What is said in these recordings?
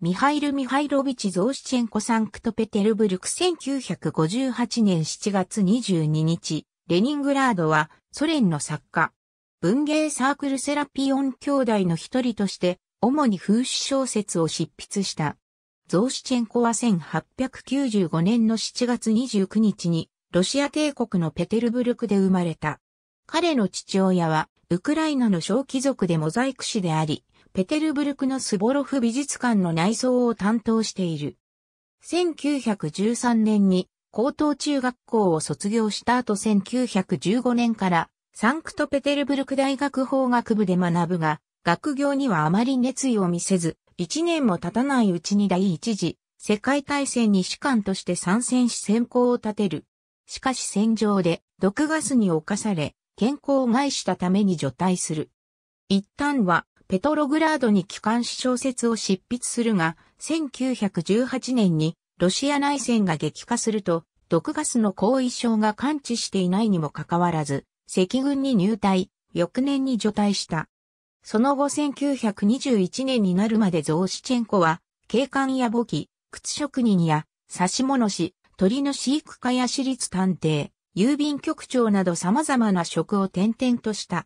ミハイル・ミハイロビチ・ゾーシチェンコ・サンクトペテルブルク1958年7月22日、レニングラードはソ連の作家、文芸サークルセラピオン兄弟の一人として、主に風刺小説を執筆した。ゾーシチェンコは1895年の7月29日に、ロシア帝国のペテルブルクで生まれた。彼の父親は、ウクライナの小貴族でモザイク師であり、ペテルブルクのスボロフ美術館の内装を担当している。1913年に高等中学校を卒業した後1915年からサンクトペテルブルク大学法学部で学ぶが、学業にはあまり熱意を見せず、一年も経たないうちに第一次世界大戦に士官として参戦し先行を立てる。しかし戦場で毒ガスに侵され、健康を害したために除隊する。一旦はペトログラードに機関し、小説を執筆するが、1918年にロシア内戦が激化すると、毒ガスの後遺症が感知していないにもかかわらず、赤軍に入隊、翌年に除隊した。その後1921年になるまでゾウシチェンコは、警官や簿記、靴職人や、刺し物師、鳥の飼育家や私立探偵、郵便局長など様々な職を転々とした。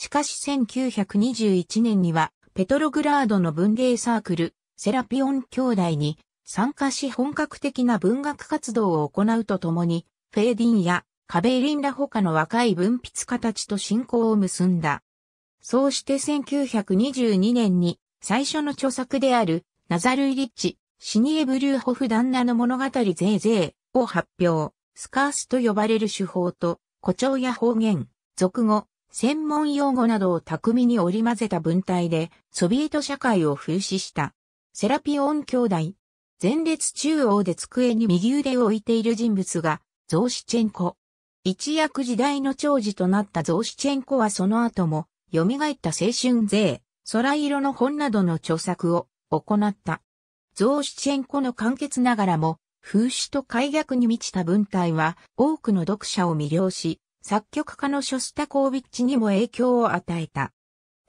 しかし1921年には、ペトログラードの文芸サークル、セラピオン兄弟に参加し本格的な文学活動を行うとともに、フェーディンやカベリンら他の若い文筆家たちと親交を結んだ。そうして1922年に最初の著作であるナザルイリッチ、シニエブリューホフ旦那の物語ゼーゼーを発表、スカースと呼ばれる手法と誇張や方言、俗語、専門用語などを巧みに織り交ぜた文体で、ソビエト社会を風刺した。セラピオン兄弟。前列中央で机に右腕を置いている人物が、ゾーシチェンコ。一躍時代の長寿となったゾーシチェンコはその後も、蘇った青春税、空色の本などの著作を行った。ゾーシチェンコの簡潔ながらも、風刺と改虐に満ちた文体は多くの読者を魅了し、作曲家のショスタコービッチにも影響を与えた。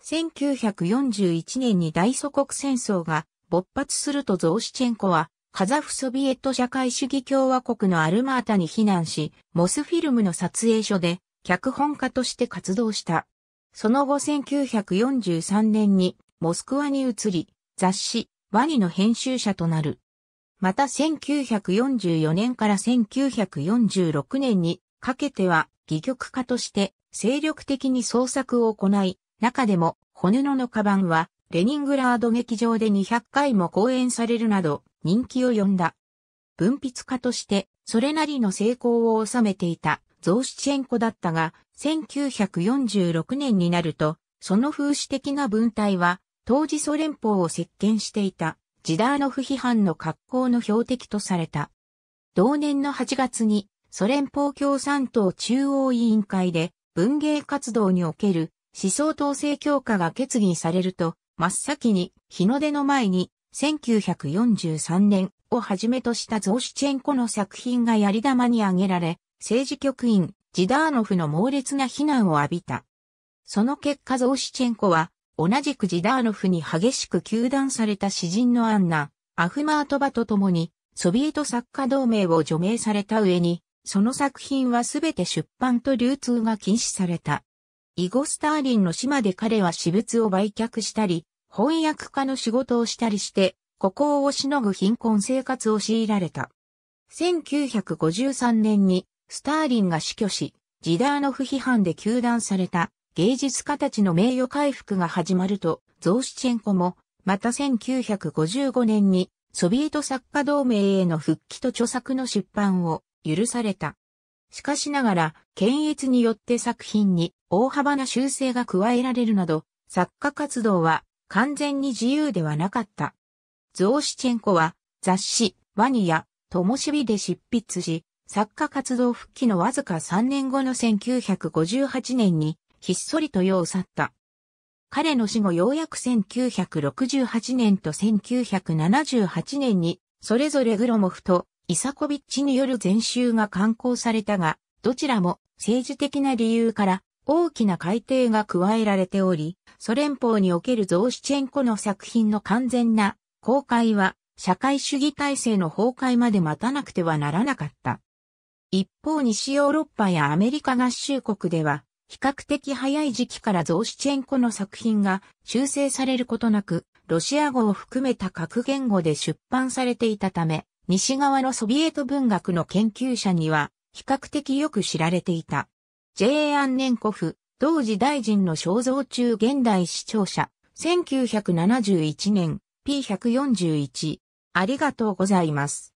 1941年に大祖国戦争が勃発するとゾーシチェンコはカザフソビエト社会主義共和国のアルマータに避難し、モスフィルムの撮影所で脚本家として活動した。その後1943年にモスクワに移り、雑誌ワニの編集者となる。また1944年から1946年にかけては戯曲家として精力的に創作を行い、中でも骨野のカバンはレニングラード劇場で200回も公演されるなど人気を呼んだ。文筆家としてそれなりの成功を収めていたゾウシチェンコだったが、1946年になると、その風刺的な文体は当時ソ連邦を席巻していたジダーノフ批判の格好の標的とされた。同年の8月にソ連邦共産党中央委員会で文芸活動における思想統制強化が決議されると、真っ先に日の出の前に1943年をはじめとしたゾーシチェンコの作品がやり玉に挙げられ、政治局員ジダーノフの猛烈な非難を浴びた。その結果ゾーシチェンコは、同じくジダーノフに激しく糾弾された詩人のアンナ、アフマートバと共に、ソビエト作家同盟を除名された上に、その作品はすべて出版と流通が禁止された。イゴ・スターリンの島で彼は私物を売却したり、翻訳家の仕事をしたりして、孤高をしのぐ貧困生活を強いられた。1953年に、スターリンが死去し、ジダーノフ批判で求断された芸術家たちの名誉回復が始まると、ゾウシチェンコも、また1955年に、ソビエト作家同盟への復帰と著作の出版を許された。しかしながら、検閲によって作品に大幅な修正が加えられるなど、作家活動は完全に自由ではなかった。ゾーシチェンコは雑誌ワニやともしびで執筆し、作家活動復帰のわずか3年後の1958年にひっそりと世を去った。彼の死後ようやく1968年と1978年にそれぞれグロモフとイサコビッチによる全集が刊行されたが、どちらも政治的な理由から大きな改定が加えられており、ソ連邦におけるゾーシチェンコの作品の完全な公開は社会主義体制の崩壊まで待たなくてはならなかった。一方西ヨーロッパやアメリカ合衆国では、比較的早い時期からゾーシチェンコの作品が修正されることなく、ロシア語を含めた各言語で出版されていたため、西側のソビエト文学の研究者には比較的よく知られていた。J. アンネンコフ、同時大臣の肖像中現代視聴者、1971年 P141。ありがとうございます。